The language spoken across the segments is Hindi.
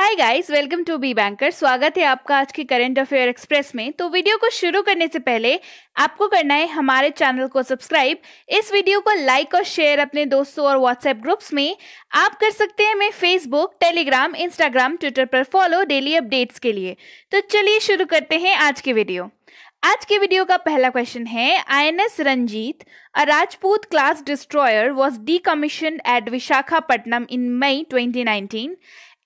hi guys welcome to be banker स्वागत है आपका आज के करंट अफेयर एक्सप्रेस में तो वीडियो को शुरू करने से पहले आपको करना है हमारे चैनल को सब्सक्राइब इस वीडियो को लाइक और शेयर अपने दोस्तों और व्हाट्सएप ग्रुप्स में आप कर सकते हैं हमें फेसबुक टेलीग्राम इंस्टाग्राम ट्विटर पर फॉलो डेली अपडेट्स के लिए तो चलिए शुरू करते हैं आज की वीडियो आज के वीडियो का पहला क्वेश्चन है INS Ranjit a Rajput class destroyer was decommission at Visakhapatnam in May 2019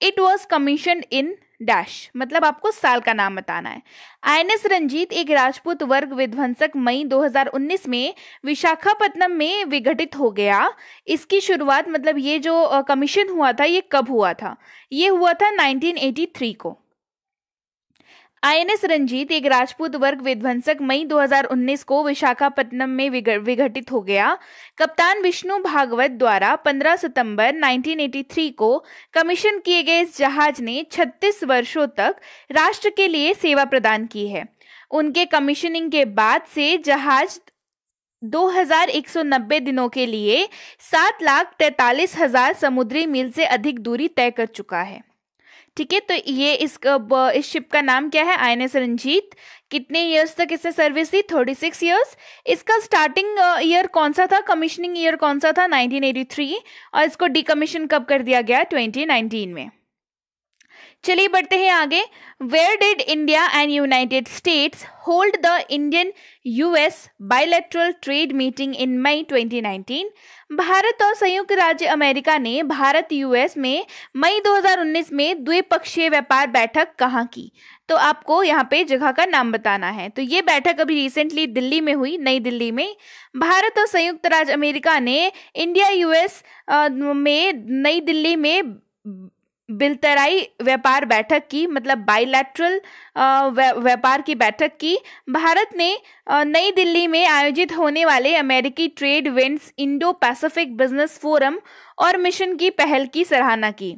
it was commission in dash मतलब आपको साल का नाम बताना है आई एन एस रंजीत एक राजपूत वर्ग विध्वंसक मई 2019 में विशाखापट्टनम में विघटित हो गया इसकी शुरुआत मतलब ये जो कमीशन हुआ था ये कब हुआ था ये हुआ था 1983 को आईएनएस रंजीत एक राजपूत वर्ग विध्वंसक मई 2019 को विशाखापट्टनम में विघटित हो गया कप्तान विष्णु भागवत द्वारा 15 सितंबर 1983 को कमीशन किए गए इस जहाज ने 36 वर्षों तक राष्ट्र के लिए सेवा प्रदान की है उनके कमीशनिंग के बाद से जहाज 2190 दिनों के लिए सात लाख तैतालीस हजार समुद्री मील से अधिक दूरी तय कर चुका है ठीक है तो ये इस इस शिप का नाम क्या है आई रंजीत कितने ईयर्स तक इससे सर्विस दी थर्टी सिक्स ईयर्स इसका स्टार्टिंग ईयर कौन सा था कमीशनिंग ईयर कौन सा था 1983 और इसको डिकमीशन कब कर दिया गया 2019 में चलिए बढ़ते हैं आगे where did India and United States hold the Indian US bilateral trade meeting in May 2019 Bharat और संयुक्त राज्य अमेरिका ने भारत यूएस में मई 2019 में द्विपक्षीय व्यापार बैठक कहाँ की तो आपको यहाँ पे जगह का नाम बताना है तो ये बैठक अभी रिसेंटली दिल्ली में हुई नई दिल्ली में भारत और संयुक्त राज्य अमेरिका ने इंडिया यूएस में नई दिल्ली में बिलतराई व्यापार बैठक की मतलब बाइलैटरल व्यापार की बैठक की भारत ने नई दिल्ली में आयोजित होने वाले अमेरिकी trade winds Indo Pacific business forum और मिशन की पहल की सराहना की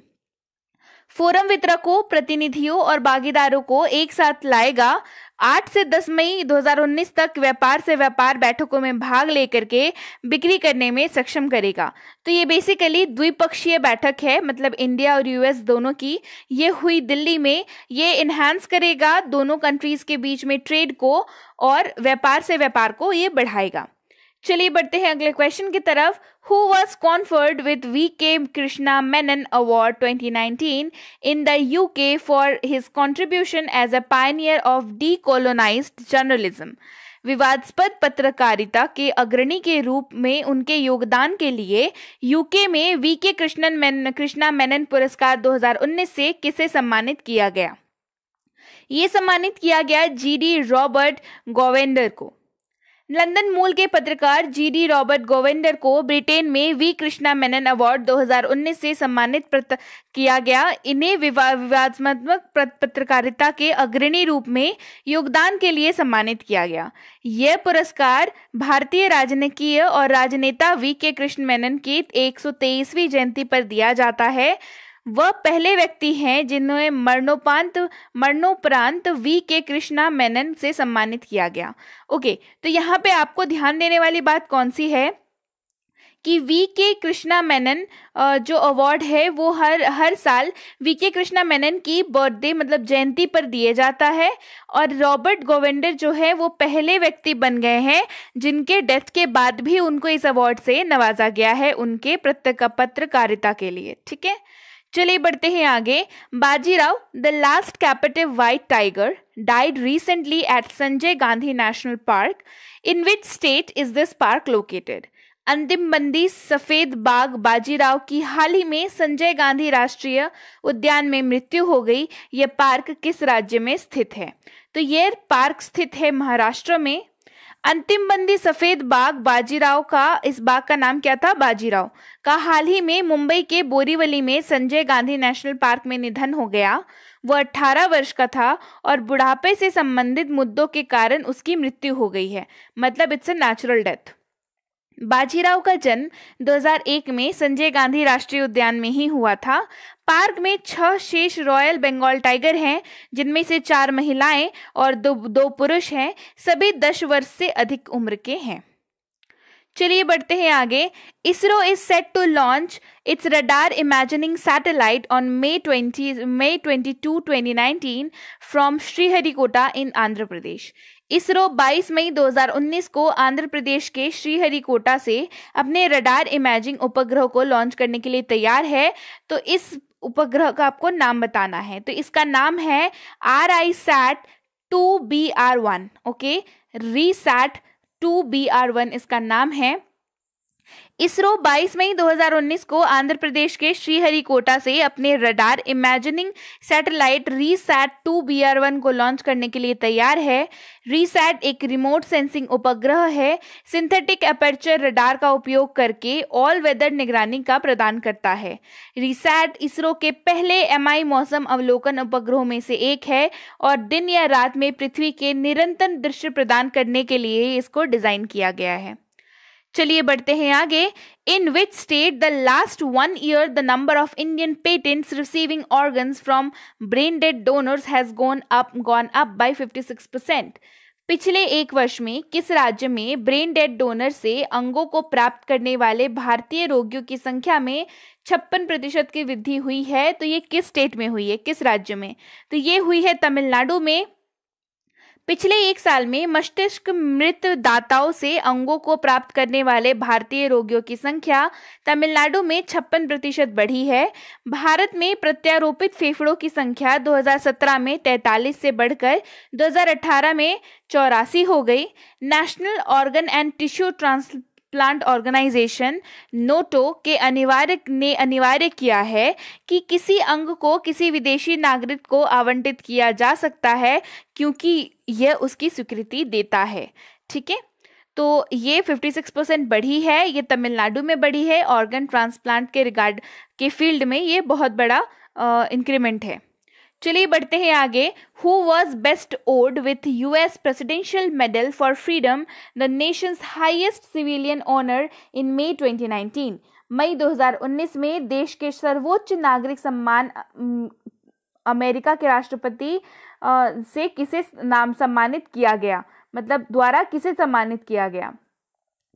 फोरम वितरकों प्रतिनिधियों और भागीदारों को एक साथ लाएगा आठ से दस मई 2019 तक व्यापार से व्यापार बैठकों में भाग लेकर के बिक्री करने में सक्षम करेगा तो ये बेसिकली द्विपक्षीय बैठक है मतलब इंडिया और यूएस दोनों की ये हुई दिल्ली में ये इन्हांस करेगा दोनों कंट्रीज के बीच में ट्रेड को और व्यापार से व्यापार को ये बढ़ाएगा चलिए बढ़ते हैं अगले क्वेश्चन की तरफ who was conferred with V K Krishna Menon award 2019 in the UK for his contribution as a pioneer of decolonised journalism विवादस्पद पत्रकारिता के अग्रणी के रूप में उनके योगदान के लिए यूके में वी के कृष्णन मेन कृष्णा मेनन पुरस्कार 2019 से किसे सम्मानित किया गया ये सम्मानित किया गया जीडी रॉबर्ट गोवेंडर को लंदन मूल के पत्रकार जीडी रॉबर्ट गोवेंडर को ब्रिटेन में वी कृष्णा मेनन अवार्ड 2019 से सम्मानित किया गया इन्हें विवादात्मक पत्रकारिता के अग्रणी रूप में योगदान के लिए सम्मानित किया गया यह पुरस्कार भारतीय राजनीतिज्ञ और राजनेता वी के कृष्ण मेनन की एक जयंती पर दिया जाता है वह पहले व्यक्ति हैं जिन्हें मरणोपांत मरणोपरांत वी के कृष्णा मेनन से सम्मानित किया गया ओके तो यहाँ पे आपको ध्यान देने वाली बात कौन सी है कि वी के कृष्णा मेनन जो अवार्ड है वो हर हर साल वी के कृष्णा मेनन की बर्थडे मतलब जयंती पर दिए जाता है और रॉबर्ट गोवेंडर जो है वो पहले व्यक्ति बन गए हैं जिनके डेथ के बाद भी उनको इस अवार्ड से नवाजा गया है उनके पत्रकारिता के लिए ठीक है चलिए बढ़ते हैं आगे Bajirao the last captive white tiger died recently at Sanjay Gandhi national park in which state is this park located अंतिम बंदी सफेद बाग बाजीराव की हाल ही में संजय गांधी राष्ट्रीय उद्यान में मृत्यु हो गई यह पार्क किस राज्य में स्थित है तो यह पार्क स्थित है महाराष्ट्र में अंतिम बंदी सफेद बाग बाजीराव का इस बाग का नाम क्या था बाजीराव का हाल ही में मुंबई के बोरीवली में संजय गांधी नेशनल पार्क में निधन हो गया वह 18 वर्ष का था और बुढ़ापे से संबंधित मुद्दों के कारण उसकी मृत्यु हो गई है मतलब it's a natural death Bajirao का जन्म 2001 में संजय गांधी राष्ट्रीय उद्यान में ही हुआ था पार्क में छह शेष रॉयल बंगाल टाइगर हैं जिनमें से चार महिलाएं और दो दो पुरुष हैं सभी दस वर्ष से अधिक उम्र के हैं चलिए बढ़ते हैं आगे ISRO is set to launch its radar imaging satellite on May twenty May twenty two twenty nineteen from Sriharikota in Andhra Pradesh ISRO 22 मई 2019 को आंध्र प्रदेश के श्रीहरिकोटा से अपने रडार इमेजिंग उपग्रह को लॉन्च करने के लिए तैयार है तो इस उपग्रह का आपको नाम बताना है तो इसका नाम है R I sat two B R one okay RISAT two B R one इसका नाम है इसरो 22 मई 2019 को आंध्र प्रदेश के श्रीहरिकोटा से अपने radar imaging satellite RISAT two B R one को लॉन्च करने के लिए तैयार है रीसैट एक रिमोट सेंसिंग उपग्रह है सिंथेटिक अपर्चर रडार का उपयोग करके ऑल वेदर निगरानी का प्रदान करता है रीसैट इसरो के पहले एम मौसम अवलोकन उपग्रहों में से एक है और दिन या रात में पृथ्वी के निरंतर दृश्य प्रदान करने के लिए इसको डिजाइन किया गया है चलिए बढ़ते हैं आगे in which state the last one year the number of Indian patients receiving organ from brain dead donors has gone up gone up by 56 percent पिछले एक वर्ष में किस राज्य में ब्रेन डेड डोनर से अंगों को प्राप्त करने वाले भारतीय रोगियों की संख्या में छप्पन प्रतिशत की वृद्धि हुई है तो ये किस स्टेट में हुई है किस राज्य में तो ये हुई है तमिलनाडु में पिछले एक साल में मस्तिष्क मृतदाताओं से अंगों को प्राप्त करने वाले भारतीय रोगियों की संख्या तमिलनाडु में छप्पन प्रतिशत बढ़ी है भारत में प्रत्यारोपित फेफड़ों की संख्या 2017 में 43 से बढ़कर 2018 में चौरासी हो गई national organ and tissue transplant organisation NOTTO के अनिवार्य ने अनिवार्य किया है कि किसी अंग को किसी विदेशी नागरिक को आवंटित किया जा सकता है क्योंकि यह उसकी स्वीकृति देता है ठीक है तो ये 56 परसेंट बढ़ी है ये तमिलनाडु में बढ़ी है ऑर्गन ट्रांसप्लांट के रिगार्ड के फील्ड में ये बहुत बड़ा इंक्रीमेंट है चलिए बढ़ते हैं आगे who was bestowed with US presidential medal for freedom the nation's highest civilian honour in May 2019 मई 2019 में देश के सर्वोच्च नागरिक सम्मान अमेरिका के राष्ट्रपति से किसे नाम सम्मानित किया गया मतलब द्वारा किसे सम्मानित किया गया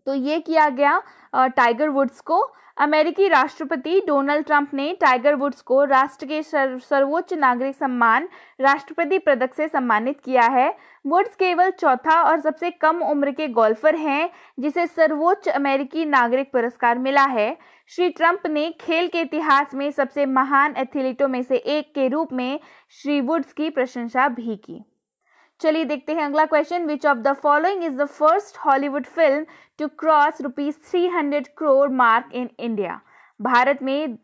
तो ये किया गया टाइगर वुड्स को अमेरिकी राष्ट्रपति डोनाल्ड ट्रंप ने टाइगर वुड्स को राष्ट्र के सर्वोच्च नागरिक सम्मान राष्ट्रपति पदक से सम्मानित किया है वुड्स केवल चौथा और सबसे कम उम्र के गोल्फर हैं जिसे सर्वोच्च अमेरिकी नागरिक पुरस्कार मिला है श्री ट्रंप ने खेल के इतिहास में सबसे महान एथलीटों में से एक के रूप में श्री वुड्स की प्रशंसा भी की चलिए देखते हैं अगला question which of the following is the first Hollywood film to cross rupees three hundred crore mark in India Bharat में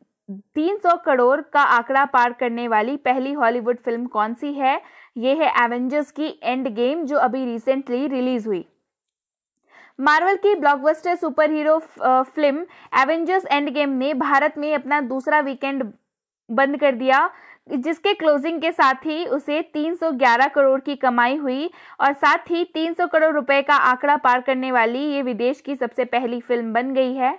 300 करोड़ का आंकड़ा पार करने वाली पहली हॉलीवुड फिल्म कौन सी है ये है एवेंजर्स की एंड गेम जो अभी रिसेंटली रिलीज हुई मार्वल की blockbuster super hero film Avengers Endgame ने भारत में अपना दूसरा वीकेंड बंद कर दिया जिसके क्लोजिंग के साथ ही उसे 311 करोड़ की कमाई हुई और साथ ही 300 करोड़ रुपए का आंकड़ा पार करने वाली ये विदेश की सबसे पहली फिल्म बन गई है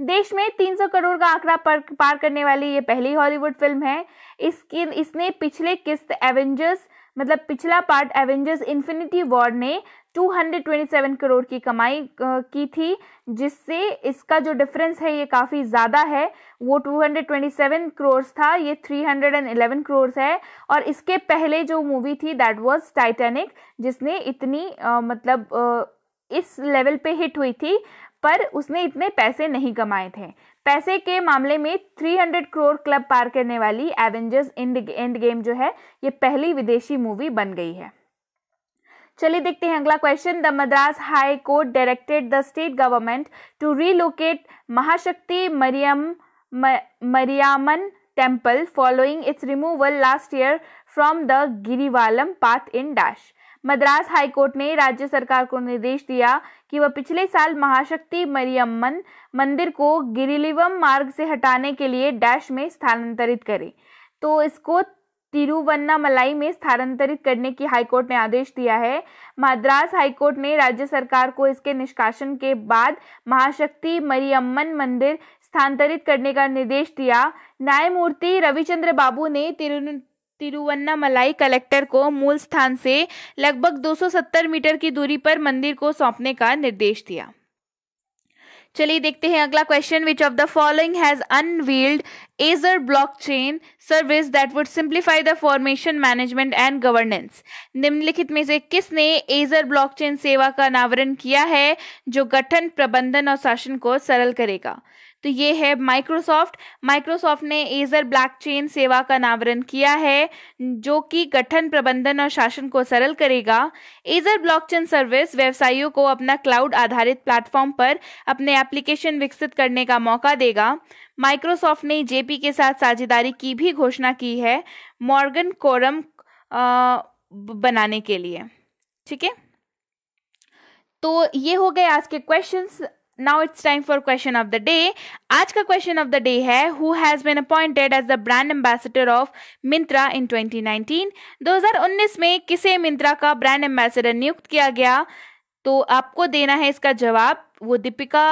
देश में 300 करोड़ का आंकड़ा पार करने वाली ये पहली हॉलीवुड फिल्म है इसकी इसने पिछले किस्त एवेंजर्स मतलब पिछला पार्ट एवेंजर्स इन्फिनिटी वॉर ने 227 करोड़ की कमाई की थी जिससे इसका जो डिफरेंस है ये काफ़ी ज़्यादा है वो 227 करोड़ था ये 311 करोड़ है और इसके पहले जो मूवी थी दैट वाज टाइटैनिक जिसने इतनी आ, मतलब आ, इस लेवल पे हिट हुई थी पर उसने इतने पैसे नहीं कमाए थे पैसे के मामले में 300 करोड़ क्लब पार करने वाली एवेंजर्स एंड गेम जो है ये पहली विदेशी मूवी बन गई है चलिए देखते हैं अगला question the Madras high court directed the state government to relocate Mahashakti Mariyam Mariamman temple following its removal last year from the Girivalam path in dash Madras high court ने राज्य सरकार को निर्देश दिया कि वह पिछले साल महाशक्ति मरियमन मंदिर को गिरिलिवम मार्ग से हटाने के लिए डैश में स्थानांतरित करे तो इसको तिरुवन्नामलाई में स्थानांतरित करने की हाईकोर्ट ने आदेश दिया है मद्रास हाईकोर्ट ने राज्य सरकार को इसके निष्कासन के बाद महाशक्ति मरियम्मन मंदिर स्थानांतरित करने का निर्देश दिया न्यायमूर्ति रविचंद्र बाबू ने तिरु तिरुवन्नामलाई कलेक्टर को मूल स्थान से लगभग 270 मीटर की दूरी पर मंदिर को सौंपने का निर्देश दिया चलिए देखते हैं अगला question which of the following has unveiled Azure blockchain service that would simplify the formation management and governance निम्नलिखित में से किसने Azure blockchain सेवा का अनावरण किया है जो गठन प्रबंधन और शासन को सरल करेगा तो ये है माइक्रोसॉफ्ट माइक्रोसॉफ्ट ने एजर ब्लॉक चेन सेवा का अनावरण किया है जो कि गठन प्रबंधन और शासन को सरल करेगा एजर ब्लॉकचेन सर्विस व्यवसायियों को अपना क्लाउड आधारित प्लेटफॉर्म पर अपने एप्लीकेशन विकसित करने का मौका देगा माइक्रोसॉफ्ट ने जेपी के साथ साझेदारी की भी घोषणा की है मॉर्गन कोरम बनाने के लिए ठीक है तो ये हो गए आज के questions now it's time for question of the day आज का क्वेश्चन ऑफ द डे है who has been appointed as the brand ambassador of Myntra in 2019 2019 में किसे मिंत्रा का ब्रांड एम्बेसडर नियुक्त किया गया तो आपको देना है इसका जवाब वो दीपिका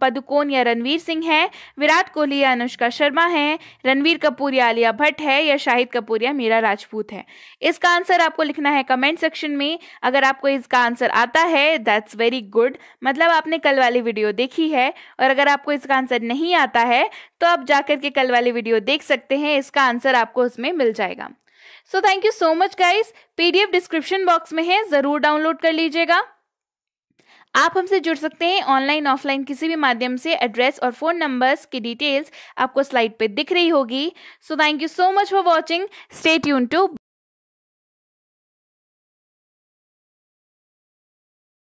पदुकोण या रणवीर सिंह है विराट कोहली या अनुष्का शर्मा है रणवीर कपूर या आलिया भट्ट है या शाहिद कपूर या मीरा राजपूत है इसका आंसर आपको लिखना है कमेंट सेक्शन में अगर आपको इसका आंसर आता है दैट्स वेरी गुड मतलब आपने कल वाली वीडियो देखी है और अगर आपको इसका आंसर नहीं आता है तो आप जाकर के कल वाली वीडियो देख सकते हैं इसका आंसर आपको उसमें मिल जाएगा so thank you so much guys PDF description box में है ज़रूर डाउनलोड कर लीजिएगा आप हमसे जुड़ सकते हैं ऑनलाइन ऑफलाइन किसी भी माध्यम से एड्रेस और फ़ोन नंबर्स की डिटेल्स आपको स्लाइड पे दिख रही होगी so thank you so much for watching stay tuned to